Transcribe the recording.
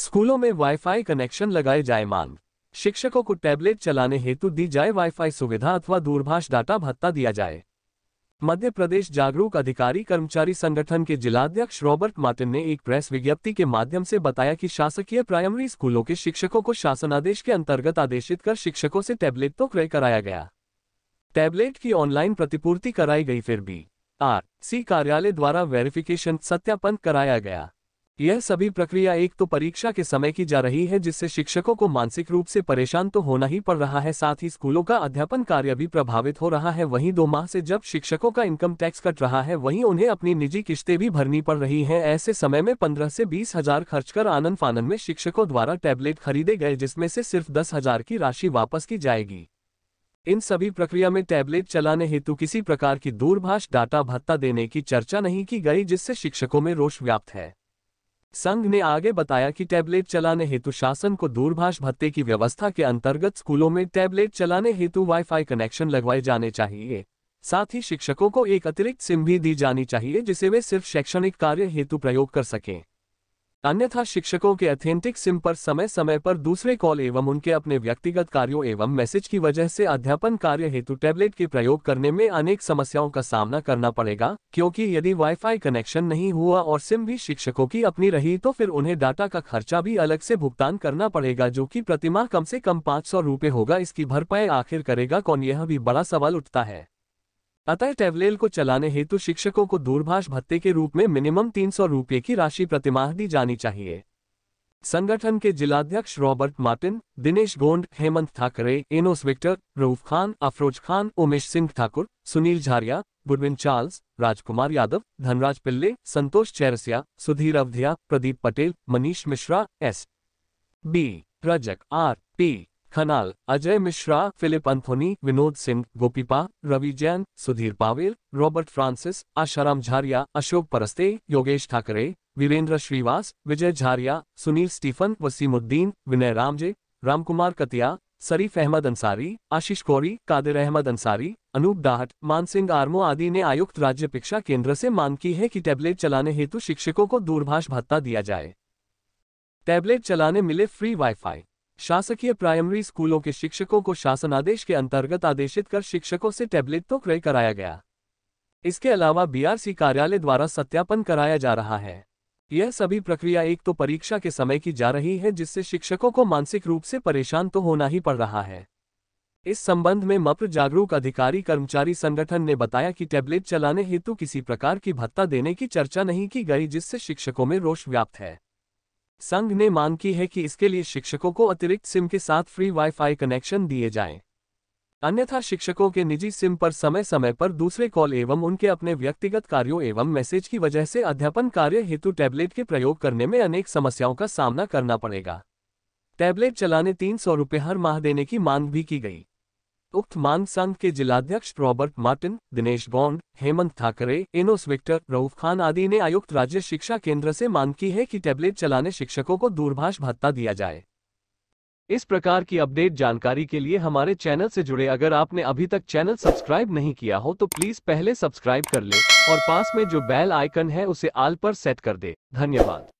स्कूलों में wifi connection लगाए जाए मांग शिक्षकों को टैबलेट चलाने हेतु दी जाए वाईफाई सुविधा अथवा दूरभाष डाटा भत्ता दिया जाए मध्य प्रदेश जागरूक अधिकारी कर्मचारी संगठन के जिलाध्यक्ष रॉबर्ट मार्टिन ने एक प्रेस विज्ञप्ति के माध्यम से बताया कि शासकीय प्राइमरी स्कूलों के शिक्षकों को शासनादेश के अंतर्गत आदेशित कर शिक्षकों से टैबलेट तो क्रय कराया गया टैबलेट की ऑनलाइन प्रतिपूर्ति कराई गई फिर भी आर सी कार्यालय द्वारा वेरिफिकेशन सत्यापन कराया गया यह सभी प्रक्रिया एक तो परीक्षा के समय की जा रही है जिससे शिक्षकों को मानसिक रूप से परेशान तो होना ही पड़ रहा है साथ ही स्कूलों का अध्यापन कार्य भी प्रभावित हो रहा है वहीं दो माह से जब शिक्षकों का इनकम टैक्स कट रहा है वहीं उन्हें अपनी निजी किश्तें भी भरनी पड़ रही हैं ऐसे समय में पंद्रह से बीस हजार खर्च कर आनंद फानन में शिक्षकों द्वारा टैबलेट खरीदे गए जिसमें से सिर्फ दस हजार की राशि वापस की जाएगी इन सभी प्रक्रिया में टैबलेट चलाने हेतु किसी प्रकार की दूरभाष डाटा भत्ता देने की चर्चा नहीं की गई जिससे शिक्षकों में रोष व्याप्त है संघ ने आगे बताया कि टैबलेट चलाने हेतु शासन को दूरभाष भत्ते की व्यवस्था के अंतर्गत स्कूलों में टैबलेट चलाने हेतु वाईफाई कनेक्शन लगवाए जाने चाहिए साथ ही शिक्षकों को एक अतिरिक्त सिम भी दी जानी चाहिए जिसे वे सिर्फ शैक्षणिक कार्य हेतु प्रयोग कर सकें अन्यथा शिक्षकों के अथेंटिक सिम पर समय समय पर दूसरे कॉल एवं उनके अपने व्यक्तिगत कार्यों एवं मैसेज की वजह से अध्यापन कार्य हेतु टैबलेट के प्रयोग करने में अनेक समस्याओं का सामना करना पड़ेगा क्योंकि यदि वाईफाई कनेक्शन नहीं हुआ और सिम भी शिक्षकों की अपनी रही तो फिर उन्हें डाटा का खर्चा भी अलग से भुगतान करना पड़ेगा जो की प्रतिमाह कम से कम पाँच सौ होगा इसकी भरपाई आखिर करेगा कौन यह भी बड़ा सवाल उठता है अतः टेवलेल को चलाने हेतु शिक्षकों को दूरभाष भत्ते के रूप में मिनिमम तीन सौ की राशि प्रतिमाह दी जानी चाहिए संगठन के जिलाध्यक्ष Robert Martin Dinesh Gond Hemant Thackeray Enos Victor Rauf Khan Afroz Khan Umesh Singh Thakur Sunil Jharia Goodwin Charles Rajkumar Yadav Dhanraj Pillai Santosh Chaurasia Sudhir Awadhiya Pradeep Patel Manish Mishra S B Rajak R P Khanal Ajay Mishra Philip Anthony Vinod Singh गोपीपा Ravi Jain Sudhir Pavel Robert Francis Asharam Jharia Ashok Paraste Yogesh Thackeray Virendra Shrivas Vijay Jharia Sunil Stephen Wasimuddin Vinay रामजे रामकुमार कतिया सरीफ अहमद अंसारी आशीष कोरी कादिर अहमद अंसारी अनूप डाहट मानसिंह आर्मो आदि ने आयुक्त राज्य शिक्षा केंद्र से मांग की है कि टैबलेट चलाने हेतु शिक्षकों को दूरभाष भत्ता दिया जाए टैबलेट चलाने मिले फ्री वाईफाई शासकीय प्राइमरी स्कूलों के शिक्षकों को शासनादेश के अंतर्गत आदेशित कर शिक्षकों से टैबलेट तो क्रय कराया गया इसके अलावा बीआरसी कार्यालय द्वारा सत्यापन कराया जा रहा है यह सभी प्रक्रिया एक तो परीक्षा के समय की जा रही है जिससे शिक्षकों को मानसिक रूप से परेशान तो होना ही पड़ रहा है इस संबंध में मप्र जागरूक अधिकारी कर्मचारी संगठन ने बताया कि टैबलेट चलाने हेतु किसी प्रकार की भत्ता देने की चर्चा नहीं की गई जिससे शिक्षकों में रोष व्याप्त है संघ ने मांग की है कि इसके लिए शिक्षकों को अतिरिक्त सिम के साथ फ्री वाईफाई कनेक्शन दिए जाएं। अन्यथा शिक्षकों के निजी सिम पर समय समय पर दूसरे कॉल एवं उनके अपने व्यक्तिगत कार्यों एवं मैसेज की वजह से अध्यापन कार्य हेतु टैबलेट के प्रयोग करने में अनेक समस्याओं का सामना करना पड़ेगा टैबलेट चलाने तीन सौ रुपये हर माह देने की मांग भी की गई उक्त मांग संघ के जिलाध्यक्ष रॉबर्ट मार्टिन दिनेश बॉन्ड हेमंत ठाकरे एनोस विक्टर रऊफ खान आदि ने आयुक्त राज्य शिक्षा केंद्र से मांग की है कि टैबलेट चलाने शिक्षकों को दूरभाष भत्ता दिया जाए इस प्रकार की अपडेट जानकारी के लिए हमारे चैनल से जुड़े अगर आपने अभी तक चैनल सब्सक्राइब नहीं किया हो तो प्लीज पहले सब्सक्राइब कर ले और पास में जो बैल आइकन है उसे आल पर सेट कर दे धन्यवाद